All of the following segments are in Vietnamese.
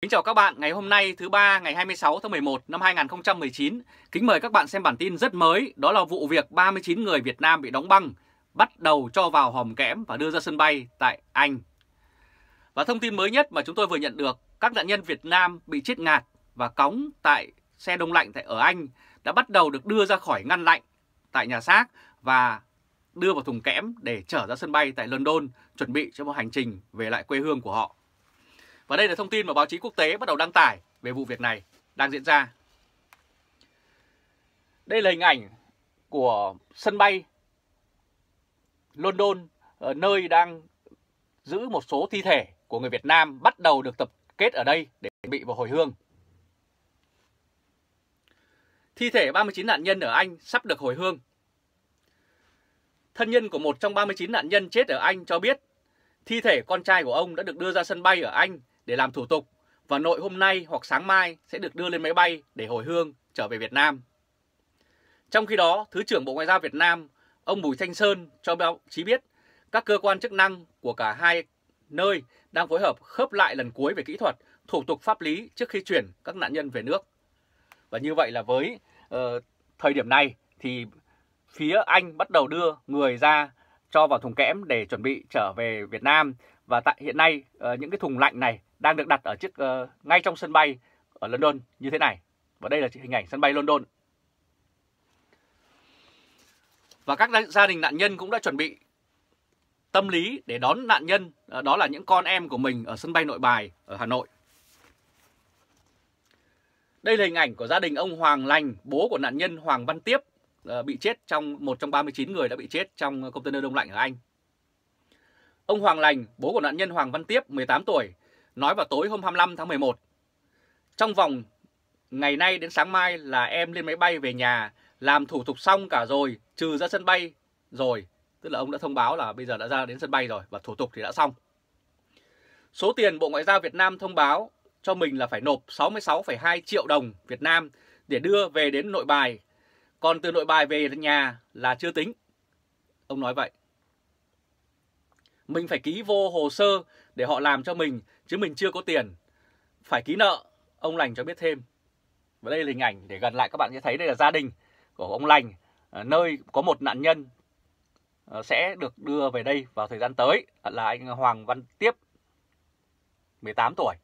Kính chào các bạn, ngày hôm nay thứ ba ngày 26 tháng 11 năm 2019, kính mời các bạn xem bản tin rất mới, đó là vụ việc 39 người Việt Nam bị đóng băng, bắt đầu cho vào hòm kẽm và đưa ra sân bay tại Anh. Và thông tin mới nhất mà chúng tôi vừa nhận được, các nạn nhân Việt Nam bị chết ngạt và cống tại xe đông lạnh tại ở Anh đã bắt đầu được đưa ra khỏi ngăn lạnh tại nhà xác và đưa vào thùng kẽm để trở ra sân bay tại London chuẩn bị cho một hành trình về lại quê hương của họ. Và đây là thông tin mà báo chí quốc tế bắt đầu đăng tải về vụ việc này đang diễn ra. Đây là hình ảnh của sân bay London, ở ờ, nơi đang giữ một số thi thể của người Việt Nam bắt đầu được tập kết ở đây để chuẩn bị vào hồi hương. Thi thể 39 nạn nhân ở Anh sắp được hồi hương. Thân nhân của một trong 39 nạn nhân chết ở Anh cho biết thi thể con trai của ông đã được đưa ra sân bay ở Anh để làm thủ tục và nội hôm nay hoặc sáng mai sẽ được đưa lên máy bay để hồi hương trở về Việt Nam. Trong khi đó, Thứ trưởng Bộ Ngoại giao Việt Nam, ông Bùi Thanh Sơn cho báo chí biết các cơ quan chức năng của cả hai nơi đang phối hợp khớp lại lần cuối về kỹ thuật, thủ tục pháp lý trước khi chuyển các nạn nhân về nước. Và như vậy là với uh, thời điểm này thì phía Anh bắt đầu đưa người ra cho vào thùng kẽm để chuẩn bị trở về Việt Nam và tại hiện nay ờ, những cái thùng lạnh này đang được đặt ở chiếc ờ, ngay trong sân bay ở London như thế này. Và đây là hình ảnh sân bay London. Và các gia đình nạn nhân cũng đã chuẩn bị tâm lý để đón nạn nhân, ờ, đó là những con em của mình ở sân bay Nội Bài ở Hà Nội. Đây là hình ảnh của gia đình ông Hoàng Lành, bố của nạn nhân Hoàng Văn Tiếp Ờ, bị chết trong một trong 39 người đã bị chết trong container đông lạnh ở Anh. Ông Hoàng Lành, bố của nạn nhân Hoàng Văn Tiếp, 18 tuổi, nói vào tối hôm 25 tháng 11. Trong vòng ngày nay đến sáng mai là em lên máy bay về nhà, làm thủ tục xong cả rồi, trừ ra sân bay rồi. Tức là ông đã thông báo là bây giờ đã ra đến sân bay rồi và thủ tục thì đã xong. Số tiền Bộ Ngoại giao Việt Nam thông báo cho mình là phải nộp 66,2 triệu đồng Việt Nam để đưa về đến nội bài còn từ nội bài về nhà là chưa tính. Ông nói vậy. Mình phải ký vô hồ sơ để họ làm cho mình, chứ mình chưa có tiền. Phải ký nợ, ông Lành cho biết thêm. Và đây là hình ảnh để gần lại các bạn sẽ thấy đây là gia đình của ông Lành, nơi có một nạn nhân ờ, sẽ được đưa về đây vào thời gian tới là anh Hoàng Văn Tiếp, 18 tuổi.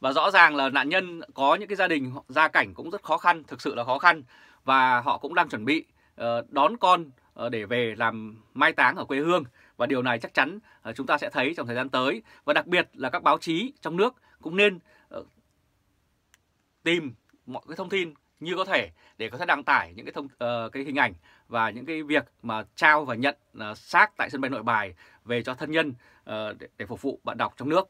Và rõ ràng là nạn nhân có những cái gia đình gia cảnh cũng rất khó khăn, thực sự là khó khăn và họ cũng đang chuẩn bị ờ, đón con ờ, để về làm mai táng ở quê hương và điều này chắc chắn ờ, chúng ta sẽ thấy trong thời gian tới và đặc biệt là các báo chí trong nước cũng nên tìm mọi cái thông tin như có thể để có thể đăng tải những cái thông uh, cái hình ảnh và những cái việc mà trao và nhận uh, xác tại sân bay Nội Bài về cho thân nhân uh, để, để phục vụ bạn đọc trong nước.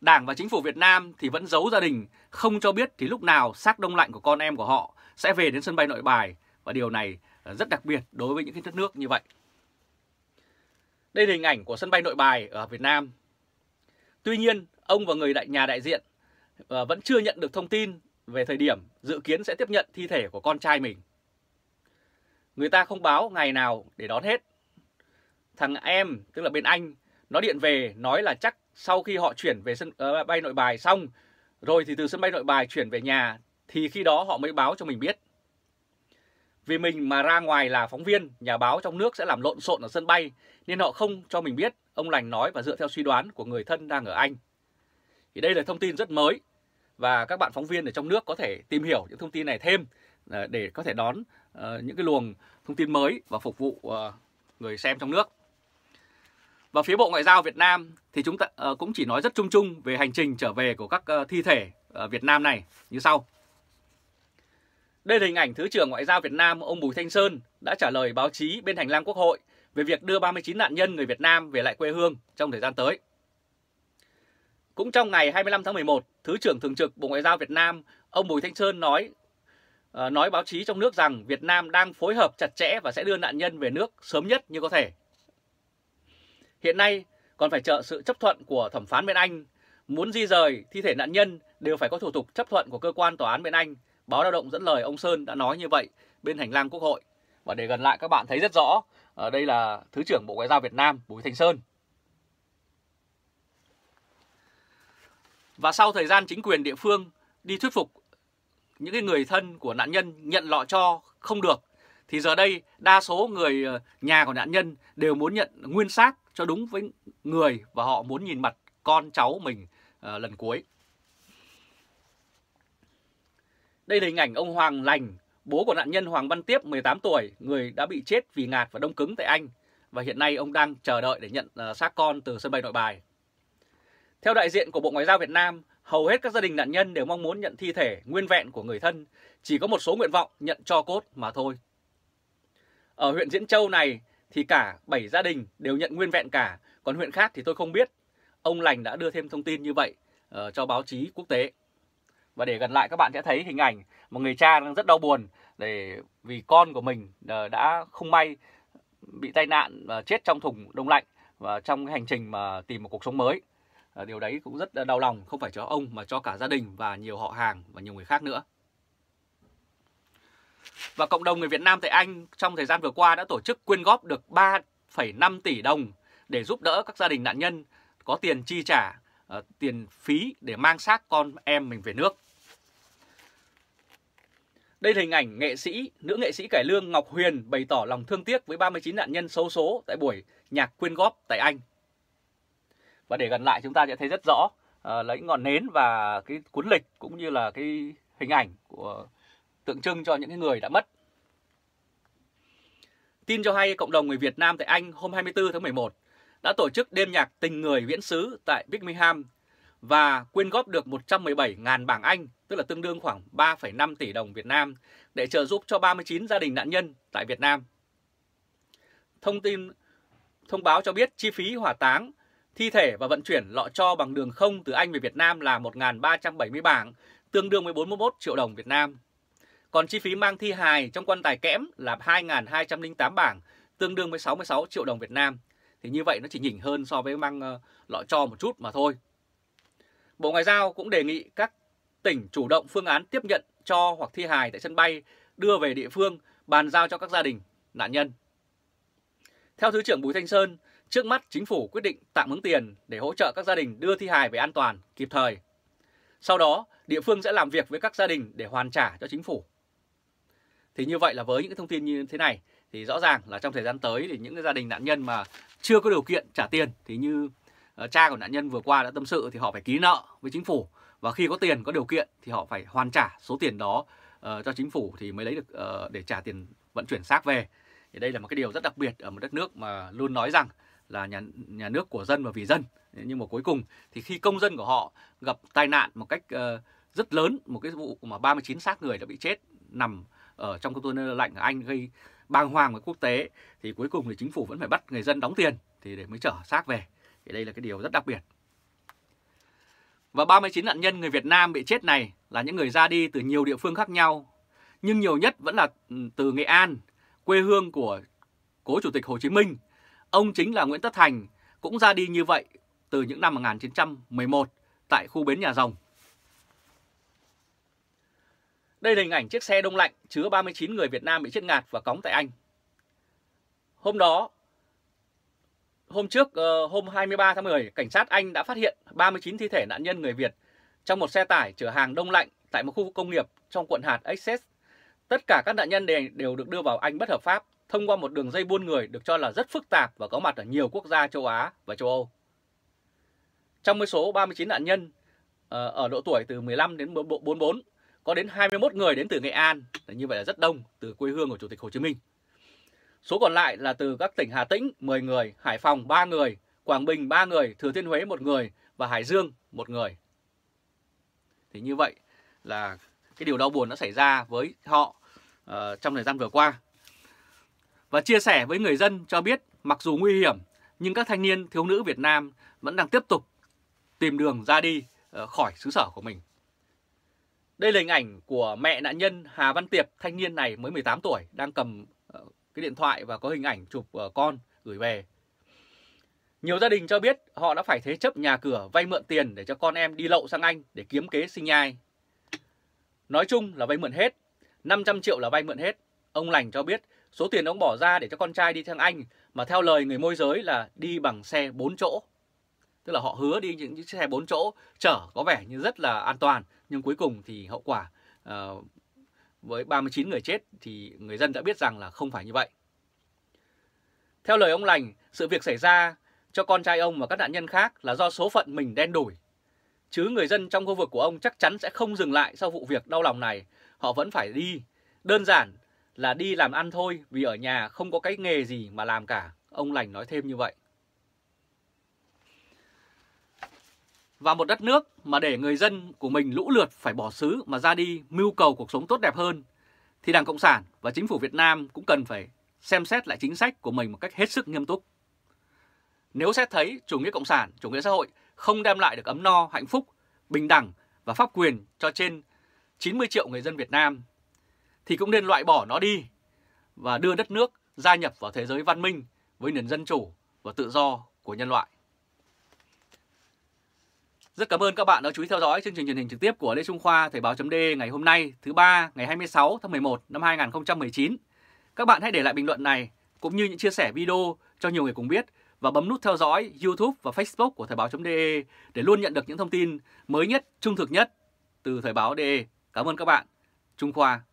Đảng và chính phủ Việt Nam thì vẫn giấu gia đình, không cho biết thì lúc nào xác đông lạnh của con em của họ sẽ về đến sân bay nội bài và điều này ờ, rất đặc biệt đối với những cái đất nước như vậy. Đây là hình ảnh của sân bay nội bài ở Việt Nam. Tuy nhiên, ông và người đại nhà đại diện ờ, vẫn chưa nhận được thông tin về thời điểm dự kiến sẽ tiếp nhận thi thể của con trai mình. Người ta không báo ngày nào để đón hết. Thằng em, tức là bên anh, nó điện về nói là chắc sau khi họ chuyển về sân uh, bay nội bài xong, rồi thì từ sân bay nội bài chuyển về nhà, thì khi đó họ mới báo cho mình biết. Vì mình mà ra ngoài là phóng viên, nhà báo trong nước sẽ làm lộn xộn ở sân bay, nên họ không cho mình biết, ông Lành nói và dựa theo suy đoán của người thân đang ở Anh. Thì đây là thông tin rất mới, và các bạn phóng viên ở trong nước có thể tìm hiểu những thông tin này thêm ờ, để có thể đón ờ, những cái luồng thông tin mới và phục vụ người xem trong nước. Và phía Bộ Ngoại giao Việt Nam thì chúng ta ờ, cũng chỉ nói rất chung chung về hành trình trở về của các ờ, thi thể Việt Nam này như sau. Đây là hình ảnh Thứ trưởng Ngoại giao Việt Nam ông Bùi Thanh Sơn đã trả lời báo chí bên hành lang Quốc hội về việc đưa 39 nạn nhân người Việt Nam về lại quê hương trong thời gian tới. Cũng trong ngày 25 tháng 11, Thứ trưởng Thường trực Bộ Ngoại giao Việt Nam ông Bùi Thanh Sơn nói ờ, nói báo chí trong nước rằng Việt Nam đang phối hợp chặt chẽ và sẽ đưa nạn nhân về nước sớm nhất như có thể. Hiện nay còn phải chờ sự chấp thuận của thẩm phán bên Anh. Muốn di rời thi thể nạn nhân đều phải có thủ tục chấp thuận của cơ quan tòa án bên Anh. Báo lao động dẫn lời ông Sơn đã nói như vậy bên hành lang quốc hội. Và để gần lại các bạn thấy rất rõ, ở ờ, đây là Thứ trưởng Bộ Ngoại giao Việt Nam Bùi thành Sơn. Và sau thời gian chính quyền địa phương đi thuyết phục những cái người thân của nạn nhân nhận lọ cho không được thì giờ đây đa số người ờ, nhà của nạn nhân đều muốn nhận nguyên xác cho đúng với người và họ muốn nhìn mặt con cháu mình ờ, lần cuối. Đây là hình ảnh ông Hoàng Lành, bố của nạn nhân Hoàng Văn Tiếp 18 tuổi, người đã bị chết vì ngạt và đông cứng tại Anh và hiện nay ông đang chờ đợi để nhận ờ, xác con từ sân bay Nội Bài. Theo đại diện của Bộ Ngoại giao Việt Nam, hầu hết các gia đình nạn nhân đều mong muốn nhận thi thể nguyên vẹn của người thân, chỉ có một số nguyện vọng nhận cho cốt mà thôi. Ở huyện Diễn Châu này, thì cả 7 gia đình đều nhận nguyên vẹn cả, còn huyện khác thì tôi không biết. Ông Lành đã đưa thêm thông tin như vậy uh, cho báo chí quốc tế. Và để gần lại các bạn sẽ thấy hình ảnh một người cha đang rất đau buồn để vì con của mình ờ, đã không may bị tai nạn và chết trong thùng đông lạnh và trong cái hành trình mà tìm một cuộc sống mới. Ờ, điều đấy cũng rất đau lòng không phải cho ông mà cho cả gia đình và nhiều họ hàng và nhiều người khác nữa. Và cộng đồng người Việt Nam tại Anh trong thời gian vừa qua đã tổ chức quyên góp được 3,5 tỷ đồng để giúp đỡ các gia đình nạn nhân có tiền chi trả ờ, tiền phí để mang xác con em mình về nước. Đây là hình ảnh nghệ sĩ, nữ nghệ sĩ cải lương Ngọc Huyền bày tỏ lòng thương tiếc với 39 nạn nhân xấu số tại buổi nhạc quyên góp tại Anh. Và để gần lại chúng ta sẽ thấy rất rõ uh, lấy ngọn nến và cái cuốn lịch cũng như là cái hình ảnh của tượng trưng cho những người đã mất. Tin cho hay cộng đồng người Việt Nam tại Anh hôm 24 tháng 11 đã tổ chức đêm nhạc tình người viễn xứ tại Birmingham và quyên góp được 117.000 bảng Anh, tức là tương đương khoảng 3,5 tỷ đồng Việt Nam, để trợ giúp cho 39 gia đình nạn nhân tại Việt Nam. Thông tin thông báo cho biết chi phí hỏa táng, thi thể và vận chuyển lọ cho bằng đường không từ Anh về Việt Nam là 1.370 bảng, tương đương với 41 triệu đồng Việt Nam. Còn chi phí mang thi hài trong quan tài kẽm là 2.208 bảng, tương đương với 66 triệu đồng Việt Nam. Thì như vậy nó chỉ nhỉnh hơn so với mang ờ, lọ cho một chút mà thôi. Bộ Ngoại giao cũng đề nghị các tỉnh chủ động phương án tiếp nhận cho hoặc thi hài tại sân bay đưa về địa phương bàn giao cho các gia đình nạn nhân. Theo Thứ trưởng Bùi Thanh Sơn, trước mắt chính phủ quyết định tạm ứng tiền để hỗ trợ các gia đình đưa thi hài về an toàn kịp thời. Sau đó, địa phương sẽ làm việc với các gia đình để hoàn trả cho chính phủ. Thì như vậy là với những cái thông tin như thế này thì rõ ràng là trong thời gian tới thì những cái gia đình nạn nhân mà chưa có điều kiện trả tiền thì như ờ, cha của nạn nhân vừa qua đã tâm sự thì họ phải ký nợ với chính phủ và khi có tiền có điều kiện thì họ phải hoàn trả số tiền đó uh, cho chính phủ thì mới lấy được uh, để trả tiền vận chuyển xác về. Thì đây là một cái điều rất đặc biệt ở một đất nước mà luôn nói rằng là nhà nhà nước của dân và vì dân. Nhưng mà cuối cùng thì khi công dân của họ gặp tai nạn một cách uh, rất lớn, một cái vụ mà 39 xác người đã bị chết nằm ở trong container lạnh ở Anh gây bàng hoàng với quốc tế thì cuối cùng thì chính phủ vẫn phải bắt người dân đóng tiền thì để mới chở xác về. Thì đây là cái điều rất đặc biệt. Và 39 nạn nhân người Việt Nam bị chết này là những người ra đi từ nhiều địa phương khác nhau, nhưng nhiều nhất vẫn là ừ, từ Nghệ An, quê hương của cố Chủ tịch Hồ Chí Minh. Ông chính là Nguyễn Tất Thành cũng ra đi như vậy từ những năm 1911 tại khu bến Nhà Rồng đây là hình ảnh chiếc xe đông lạnh chứa 39 người Việt Nam bị chết ngạt và cống tại Anh. Hôm đó, hôm trước ờ, hôm 23 tháng 10, cảnh sát Anh đã phát hiện 39 thi thể nạn nhân người Việt trong một xe tải chở hàng đông lạnh tại một khu công nghiệp trong quận hạt Essex. Tất cả các nạn nhân đều được đưa vào Anh bất hợp pháp thông qua một đường dây buôn người được cho là rất phức tạp và có mặt ở nhiều quốc gia châu Á và châu Âu. Trong số 39 nạn nhân ờ, ở độ tuổi từ 15 đến 44 có đến 21 người đến từ Nghệ An, như vậy là rất đông từ quê hương của Chủ tịch Hồ Chí Minh. Số còn lại là từ các tỉnh Hà Tĩnh 10 người, Hải Phòng 3 người, Quảng Bình 3 người, Thừa Thiên Huế 1 người và Hải Dương 1 người. Thì như vậy là cái điều đau buồn đã xảy ra với họ uh, trong thời gian vừa qua. Và chia sẻ với người dân cho biết mặc dù nguy hiểm nhưng các thanh niên thiếu nữ Việt Nam vẫn đang tiếp tục tìm đường ra đi uh, khỏi xứ sở của mình. Đây là hình ảnh của mẹ nạn nhân Hà Văn Tiệp, thanh niên này mới 18 tuổi, đang cầm ờ, cái điện thoại và có hình ảnh chụp ờ, con gửi về. Nhiều gia đình cho biết họ đã phải thế chấp nhà cửa vay mượn tiền để cho con em đi lậu sang Anh để kiếm kế sinh nhai. Nói chung là vay mượn hết, 500 triệu là vay mượn hết. Ông Lành cho biết số tiền ông bỏ ra để cho con trai đi sang Anh mà theo lời người môi giới là đi bằng xe 4 chỗ. Tức là họ hứa đi những chiếc xe 4 chỗ chở có vẻ như rất là an toàn nhưng cuối cùng thì hậu quả uh, với 39 người chết thì người dân đã biết rằng là không phải như vậy. Theo lời ông Lành, sự việc xảy ra cho con trai ông và các nạn nhân khác là do số phận mình đen đủi. Chứ người dân trong khu vực của ông chắc chắn sẽ không dừng lại sau vụ việc đau lòng này, họ vẫn phải đi. Đơn giản là đi làm ăn thôi vì ở nhà không có cái nghề gì mà làm cả, ông Lành nói thêm như vậy. và một đất nước mà để người dân của mình lũ lượt phải bỏ xứ mà ra đi mưu cầu cuộc sống tốt đẹp hơn, thì Đảng Cộng sản và Chính phủ Việt Nam cũng cần phải xem xét lại chính sách của mình một cách hết sức nghiêm túc. Nếu xét thấy chủ nghĩa Cộng sản, chủ nghĩa xã hội không đem lại được ấm no, hạnh phúc, bình đẳng và pháp quyền cho trên 90 triệu người dân Việt Nam, thì cũng nên loại bỏ nó đi và đưa đất nước gia nhập vào thế giới văn minh với nền dân chủ và tự do của nhân loại. Rất cảm ơn các bạn đã chú ý theo dõi chương trình truyền hình trực tiếp của Lê Trung Khoa Thời báo chấm ngày hôm nay thứ ba ngày 26 tháng 11 năm 2019. Các bạn hãy để lại bình luận này cũng như những chia sẻ video cho nhiều người cùng biết và bấm nút theo dõi YouTube và Facebook của Thời báo .de để luôn nhận được những thông tin mới nhất, trung thực nhất từ Thời báo .de. Cảm ơn các bạn. Trung Khoa